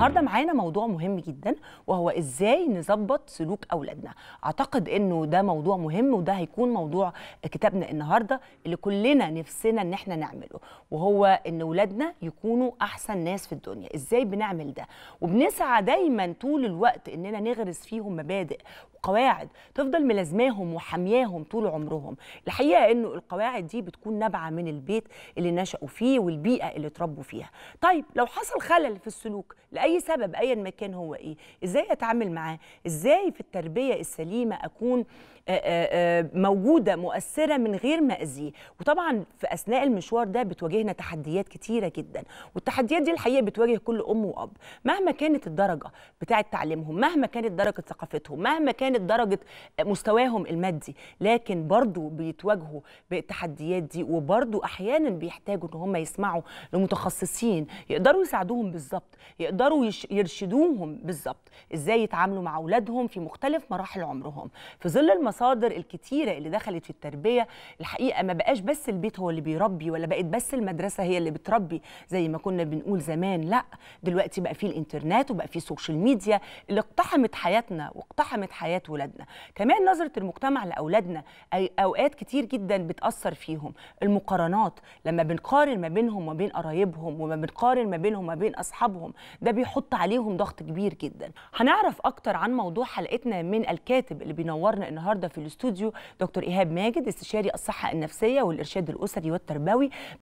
النهارده معانا موضوع مهم جدا وهو ازاي نظبط سلوك اولادنا اعتقد انه ده موضوع مهم وده هيكون موضوع كتابنا النهارده اللي كلنا نفسنا ان احنا نعمله وهو ان اولادنا يكونوا احسن ناس في الدنيا ازاي بنعمل ده وبنسعى دايما طول الوقت اننا نغرس فيهم مبادئ قواعد تفضل ملازماهم وحمياهم طول عمرهم الحقيقه انه القواعد دي بتكون نابعه من البيت اللي نشأوا فيه والبيئه اللي اتربوا فيها طيب لو حصل خلل في السلوك لاي لاي سبب ايا ما كان هو ايه ازاي اتعامل معاه ازاي في التربيه السليمه اكون موجوده مؤثره من غير ما اذيه وطبعا في اثناء المشوار ده بتواجهنا تحديات كتيره جدا والتحديات دي الحقيقه بتواجه كل ام واب مهما كانت الدرجه بتاعه تعليمهم مهما كانت درجه ثقافتهم مهما كانت درجه مستواهم المادي لكن برضو بيتواجهوا بالتحديات دي وبرضو احيانا بيحتاجوا ان هم يسمعوا لمتخصصين يقدروا يساعدوهم بالظبط يقدروا يقدروا يرشدوهم بالظبط ازاي يتعاملوا مع اولادهم في مختلف مراحل عمرهم في ظل المصادر الكتيره اللي دخلت في التربيه الحقيقه ما بقاش بس البيت هو اللي بيربي ولا بقت بس المدرسه هي اللي بتربي زي ما كنا بنقول زمان لا دلوقتي بقى في الانترنت وبقى في السوشيال ميديا اللي اقتحمت حياتنا واقتحمت حياه ولادنا كمان نظره المجتمع لاولادنا اي اوقات كتير جدا بتاثر فيهم المقارنات لما بنقارن ما بينهم وما بين قرايبهم وما بنقارن ما بينهم وما بين اصحابهم ده بيحط عليهم ضغط كبير جدا هنعرف اكتر عن موضوع حلقتنا من الكاتب اللي بينورنا النهارده في الاستوديو دكتور ايهاب ماجد استشاري الصحه النفسيه والارشاد الاسري والتربوي